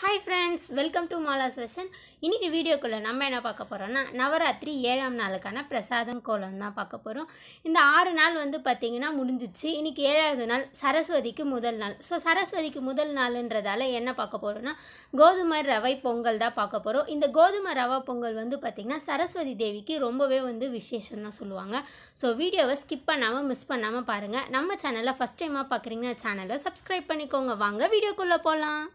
hi friends welcome to Mala's vision இன்றைக்கி வீடியோக்குள்ளே நம்ம என்ன பார்க்க போகிறோன்னா நவராத்திரி ஏழாம் நாளுக்கான பிரசாதம் கோலம் தான் பார்க்க போகிறோம் இந்த ஆறு நாள் வந்து பார்த்திங்கன்னா முடிஞ்சிச்சு இன்றைக்கி ஏழாவது நாள் சரஸ்வதிக்கு முதல் நாள் ஸோ சரஸ்வதிக்கு முதல் நாளுன்றதால என்ன பார்க்க போகிறோன்னா கோதுமை ரவை பொங்கல் தான் பார்க்க போகிறோம் இந்த கோதுமை ரவா பொங்கல் வந்து பார்த்திங்கன்னா சரஸ்வதி தேவிக்கு ரொம்பவே வந்து விசேஷம் தான் சொல்லுவாங்க ஸோ வீடியோவை ஸ்கிப் பண்ணாமல் மிஸ் பண்ணாமல் பாருங்கள் நம்ம சேனலில் ஃபஸ்ட் டைமாக பார்க்குறீங்கன்னா சேனலை சப்ஸ்கிரைப் பண்ணிக்கோங்க வாங்க வீடியோக்குள்ளே போகலாம்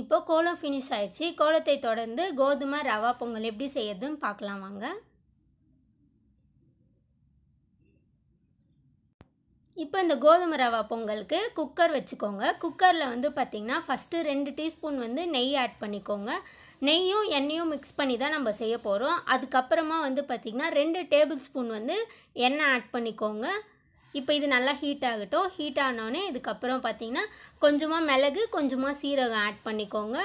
இப்போ கோலம் ஃபினிஷ் ஆயிடுச்சு கோலத்தை தொடர்ந்து கோதுமை ரவா பொங்கல் எப்படி செய்யறதுன்னு பார்க்கலாம் வாங்க இப்போ இந்த கோதுமை ரவா பொங்கலுக்கு குக்கர் வச்சுக்கோங்க குக்கரில் வந்து பார்த்திங்கன்னா ஃபஸ்ட்டு ரெண்டு டீஸ்பூன் வந்து நெய் ஆட் பண்ணிக்கோங்க நெய்யும் எண்ணெயும் மிக்ஸ் பண்ணி தான் நம்ம செய்ய போகிறோம் அதுக்கப்புறமா வந்து பார்த்திங்கன்னா ரெண்டு டேபிள் ஸ்பூன் வந்து எண்ணெய் ஆட் பண்ணிக்கோங்க இப்போ இது நல்லா ஹீட் ஆகட்டும் ஹீட் ஆனோடனே இதுக்கப்புறம் பார்த்தீங்கன்னா கொஞ்சமாக மிளகு கொஞ்சமாக சீரகம் ஆட் பண்ணிக்கோங்க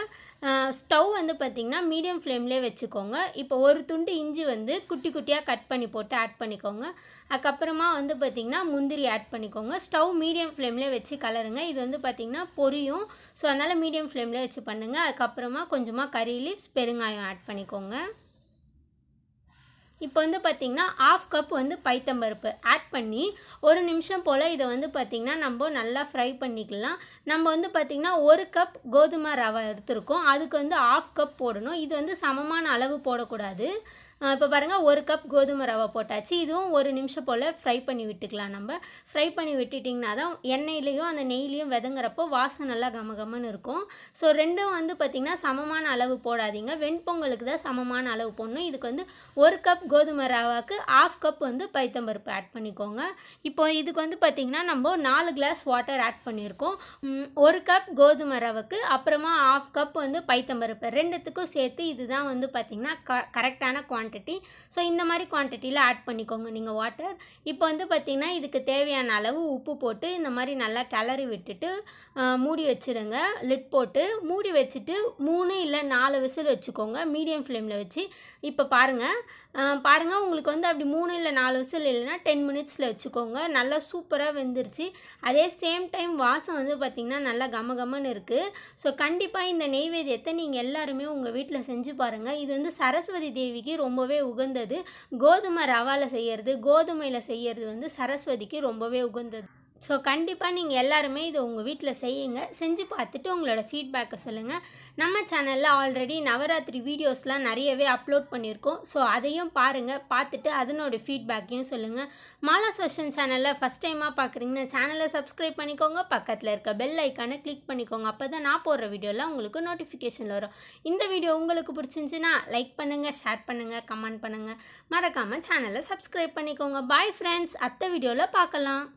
ஸ்டவ் வந்து பார்த்திங்கன்னா மீடியம் ஃப்ளேம்லேயே வச்சுக்கோங்க இப்போ ஒரு துண்டு இஞ்சி வந்து குட்டி குட்டியாக கட் பண்ணி போட்டு ஆட் பண்ணிக்கோங்க அதுக்கப்புறமா வந்து பார்த்திங்கன்னா முந்திரி ஆட் பண்ணிக்கோங்க ஸ்டவ் மீடியம் ஃப்ளேம்லேயே வச்சு கலருங்க இது வந்து பார்த்திங்கன்னா பொரியும் ஸோ அதனால் மீடியம் ஃப்ளேம்லேயே வச்சு பண்ணுங்கள் அதுக்கப்புறமா கொஞ்சமாக கறி லீவ்ஸ் பெருங்காயம் ஆட் பண்ணிக்கோங்க இப்போ வந்து பார்த்திங்கன்னா ஆஃப் கப் வந்து பைத்தம்பருப்பு ஆட் பண்ணி ஒரு நிமிஷம் போல் இதை வந்து பார்த்திங்கன்னா நம்ம நல்லா ஃப்ரை பண்ணிக்கலாம் நம்ம வந்து பார்த்திங்கன்னா ஒரு கப் கோதுமை ரவை எடுத்துருக்கோம் அதுக்கு வந்து ஆஃப் கப் போடணும் இது வந்து சமமான அளவு போடக்கூடாது இப்போ பாருங்கள் ஒரு கப் கோதுமை ரவை போட்டாச்சு இதுவும் ஒரு நிமிஷம் போல் ஃப்ரை பண்ணி விட்டுக்கலாம் நம்ம ஃப்ரை பண்ணி விட்டுட்டிங்கன்னா தான் எண்ணெயிலையும் அந்த நெய்லையும் விதங்குறப்போ வாசம் நல்லா கமகமன்னு இருக்கும் ஸோ ரெண்டும் வந்து பார்த்திங்கன்னா சமமான அளவு போடாதீங்க வெண்பொங்கலுக்கு தான் சமமான அளவு போடணும் இதுக்கு வந்து ஒரு கப் கோதுமை ரவாவுக்கு ஆஃப் கப் வந்து பைத்தம்பருப்பு ஆட் பண்ணிக்கோங்க இப்போ இதுக்கு வந்து பார்த்திங்கன்னா நம்ம நாலு கிளாஸ் வாட்டர் ஆட் பண்ணியிருக்கோம் ஒரு கப் கோதுமை ரவைக்கு அப்புறமா ஆஃப் கப் வந்து பைத்தம்பருப்பு ரெண்டுத்துக்கும் சேர்த்து இதுதான் வந்து பார்த்திங்கன்னா க கரெக்டான குவான்டிட்டி குவான்டிட்டி ஸோ இந்த மாதிரி குவான்டிட்டியில் ஆட் பண்ணிக்கோங்க நீங்கள் வாட்டர் இப்போ வந்து பார்த்திங்கன்னா இதுக்கு தேவையான அளவு உப்பு போட்டு இந்த மாதிரி நல்லா கிளறி விட்டுட்டு மூடி வச்சுருங்க லிட் போட்டு மூடி வச்சுட்டு மூணு இல்லை நாலு விசில் வச்சுக்கோங்க மீடியம் ஃப்ளேமில் வச்சு இப்போ பாருங்கள் பாருங்கள் உங்களுக்கு வந்து அப்படி மூணு இல்லை நாலு விசில் இல்லைன்னா டென் மினிட்ஸில் வச்சுக்கோங்க நல்லா சூப்பராக வெந்துருச்சு அதே சேம் டைம் வாசம் வந்து பார்த்திங்கன்னா நல்லா கம கமன்னு இருக்குது ஸோ கண்டிப்பாக இந்த நெய்வேத்தியத்தை நீங்கள் எல்லாருமே உங்கள் வீட்டில் செஞ்சு பாருங்கள் இது வந்து சரஸ்வதி தேவிக்கு ரொம்பவே உகந்தது கோதுமை ரவாவில் செய்கிறது கோதுமையில் செய்கிறது வந்து சரஸ்வதிக்கு ரொம்பவே உகந்தது ஸோ கண்டிப்பாக நீங்கள் எல்லாருமே இது உங்கள் வீட்டில் செய்யுங்க செஞ்சு பார்த்துட்டு உங்களோட ஃபீட்பேக்கை சொல்லுங்கள் நம்ம சேனலில் ஆல்ரெடி நவராத்திரி வீடியோஸ்லாம் நிறையவே அப்லோட் பண்ணியிருக்கோம் ஸோ அதையும் பாருங்கள் பார்த்துட்டு அதனோட ஃபீட்பேக்கையும் சொல்லுங்கள் மாலா சோஷன் சேனலில் ஃபஸ்ட் டைமாக பார்க்குறீங்கன்னா சேனலை சப்ஸ்கிரைப் பண்ணிக்கோங்க பக்கத்தில் இருக்க பெல் ஐக்கானை கிளிக் பண்ணிக்கோங்க அப்போ தான் நான் போடுற வீடியோலாம் உங்களுக்கு நோட்டிஃபிகேஷன் வரும் இந்த வீடியோ உங்களுக்கு பிடிச்சிருந்துச்சின்னா லைக் பண்ணுங்கள் ஷேர் பண்ணுங்கள் கமெண்ட் பண்ணுங்கள் மறக்காமல் சேனலை சப்ஸ்கிரைப் பண்ணிக்கோங்க பாய் ஃப்ரெண்ட்ஸ் அத்த வீடியோவில் பார்க்கலாம்